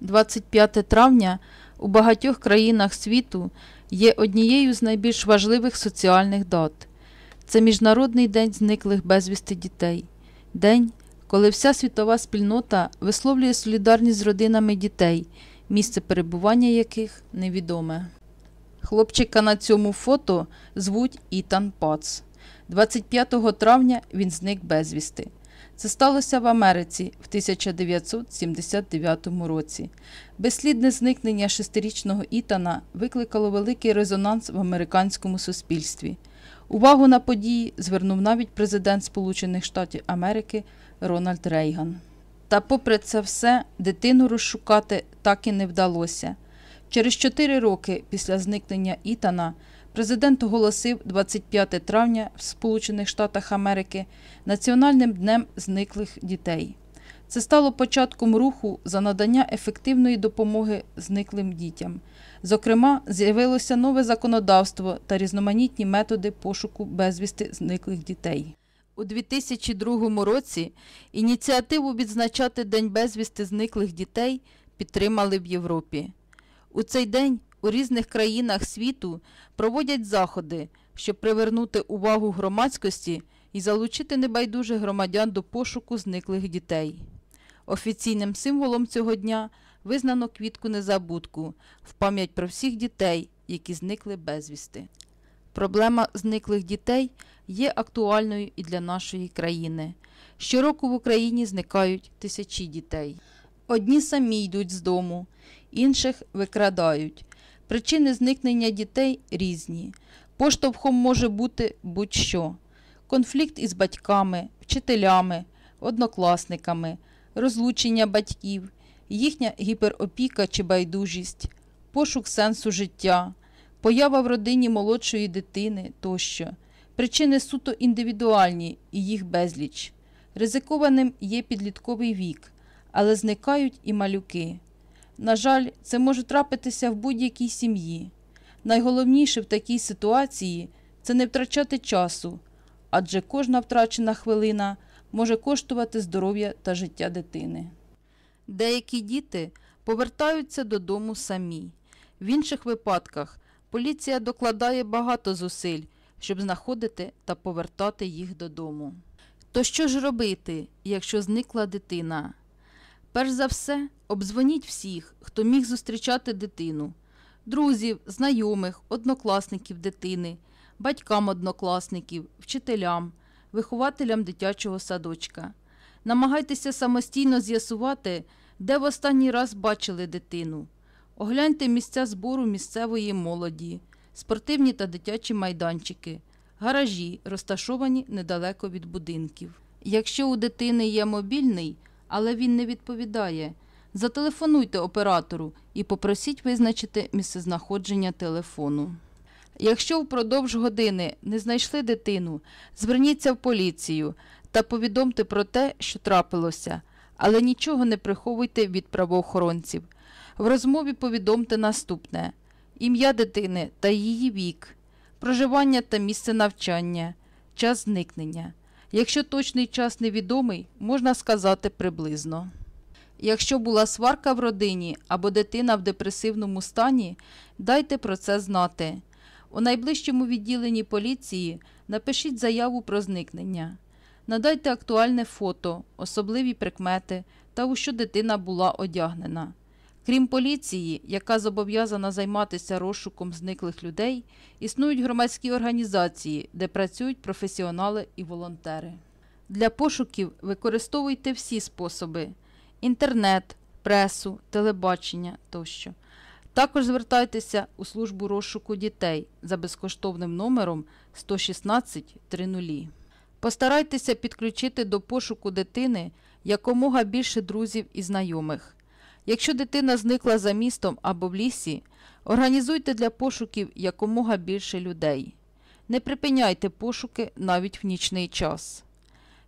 25 травня у багатьох країнах світу є однією з найбільш важливих соціальних дат. Це Міжнародний день зниклих безвісти дітей, день, коли вся світова спільнота висловлює солідарність з родинами дітей, місце перебування яких невідоме. Хлопчика на цьому фото звуть Ітан Пац. 25 травня він зник безвісти. Це сталося в Америці в 1979 році. Безслідне зникнення шестирічного Ітана викликало великий резонанс в американському суспільстві. Увагу на події звернув навіть президент Сполучених Штатів Америки Рональд Рейган. Та, попри це все, дитину розшукати так і не вдалося. Через 4 роки після зникнення Ітана Президент оголосив 25 травня в Сполучених Штатах Америки національним днем зниклих дітей. Це стало початком руху за надання ефективної допомоги зниклим дітям. Зокрема, з'явилося нове законодавство та різноманітні методи пошуку безвісти зниклих дітей. У 2002 році ініціативу відзначати День безвісти зниклих дітей підтримали в Європі. У цей день у різних країнах світу проводять заходи, щоб привернути увагу громадськості і залучити небайдужих громадян до пошуку зниклих дітей. Офіційним символом цього дня визнано квітку незабудку в пам'ять про всіх дітей, які зникли безвісти. Проблема зниклих дітей є актуальною і для нашої країни. Щороку в Україні зникають тисячі дітей. Одні самі йдуть з дому, інших викрадають. Причини зникнення дітей різні. Поштовхом може бути будь-що: конфлікт із батьками, вчителями, однокласниками, розлучення батьків, їхня гіперопіка чи байдужість, пошук сенсу життя, поява в родині молодшої дитини тощо. Причини суто індивідуальні і їх безліч. Ризикованим є підлітковий вік, але зникають і малюки. На жаль, це може трапитися в будь-якій сім'ї. Найголовніше в такій ситуації це не втрачати часу, адже кожна втрачена хвилина може коштувати здоров'я та життя дитини. Деякі діти повертаються додому самі. В інших випадках поліція докладає багато зусиль, щоб знаходити та повертати їх додому. То що ж робити, якщо зникла дитина? Перш за все, обзвоніть всіх, хто міг зустрічати дитину, друзів, знайомих, однокласників дитини, батькам однокласників, вчителям, вихователям дитячого садочка. Намагайтеся самостійно з'ясувати, де в останній раз бачили дитину. Огляньте місця збору місцевої молоді, спортивні та дитячі майданчики, гаражі, розташовані недалеко від будинків. Якщо у дитини є мобільний, але він не відповідає. Зателефонуйте оператору і попросіть визначити місцезнаходження телефону. Якщо впродовж години не знайшли дитину, зверніться в поліцію та повідомте про те, що трапилося, але нічого не приховуйте від правоохоронців. В розмові повідомте наступне: ім'я дитини та її вік, проживання та місце навчання, час зникнення. Якщо точний час невідомий, можна сказати приблизно. Якщо була сварка в родині або дитина в депресивному стані, дайте про це знати. У найближчому відділенні поліції напишіть заяву про зникнення, надайте актуальне фото, особливі прикмети та у що дитина була одягнена. Крім поліції, яка зобов'язана займатися розшуком зниклих людей, існують громадські організації, де працюють професіонали і волонтери. Для пошуків використовуйте всі способи: інтернет, пресу, телебачення тощо. Також звертайтеся у службу розшуку дітей за безкоштовним номером 116 30. Постарайтеся підключити до пошуку дитини якомога більше друзів і знайомих. Якщо дитина зникла за містом або в лісі, організуйте для пошуків якомога більше людей. Не припиняйте пошуки навіть в нічний час.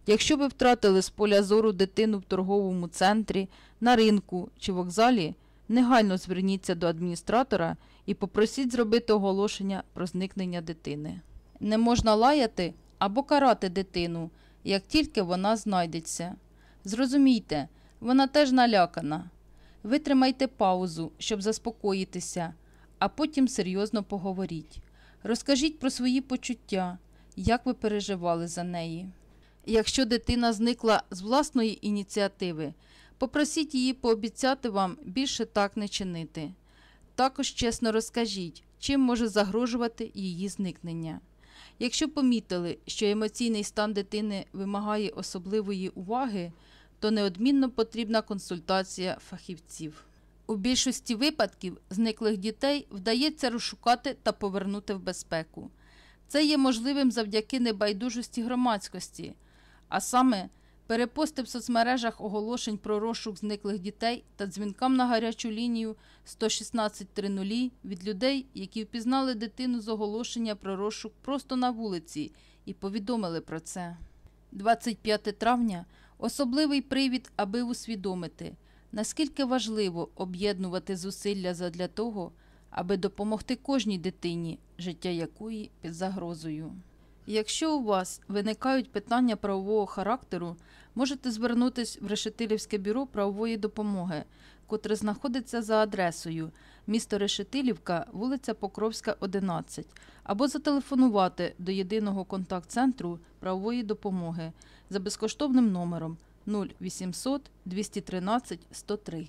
Якщо ви втратили з поля зору дитину в торговому центрі, на ринку чи вокзалі, негайно зверніться до адміністратора і попросіть зробити оголошення про зникнення дитини. Не можна лаяти або карати дитину, як тільки вона знайдеться. Зрозумійте, вона теж налякана. Витримайте паузу, щоб заспокоїтися, а потім серйозно поговоріть. Розкажіть про свої почуття, як ви переживали за неї. Якщо дитина зникла з власної ініціативи, попросіть її пообіцяти вам більше так не чинити. Також чесно розкажіть, чим може загрожувати її зникнення. Якщо помітили, що емоційний стан дитини вимагає особливої уваги, то неодмінно потрібна консультація фахівців. У більшості випадків зниклих дітей вдається розшукати та повернути в безпеку. Це є можливим завдяки небайдужості громадськості, а саме перепости в соцмережах оголошень про розшук зниклих дітей та дзвінкам на гарячу лінію 11630 від людей, які впізнали дитину з оголошення про розшук просто на вулиці і повідомили про це. 25 травня Особливий привід, аби усвідомити, наскільки важливо об'єднувати зусилля задля того, аби допомогти кожній дитині, життя якої під загрозою. Якщо у вас виникають питання правового характеру, можете звернутися в Решетилівське бюро правової допомоги котре знаходиться за адресою місто Решетилівка, вулиця Покровська, 11, або зателефонувати до єдиного контакт-центру правової допомоги за безкоштовним номером 0800 213 103.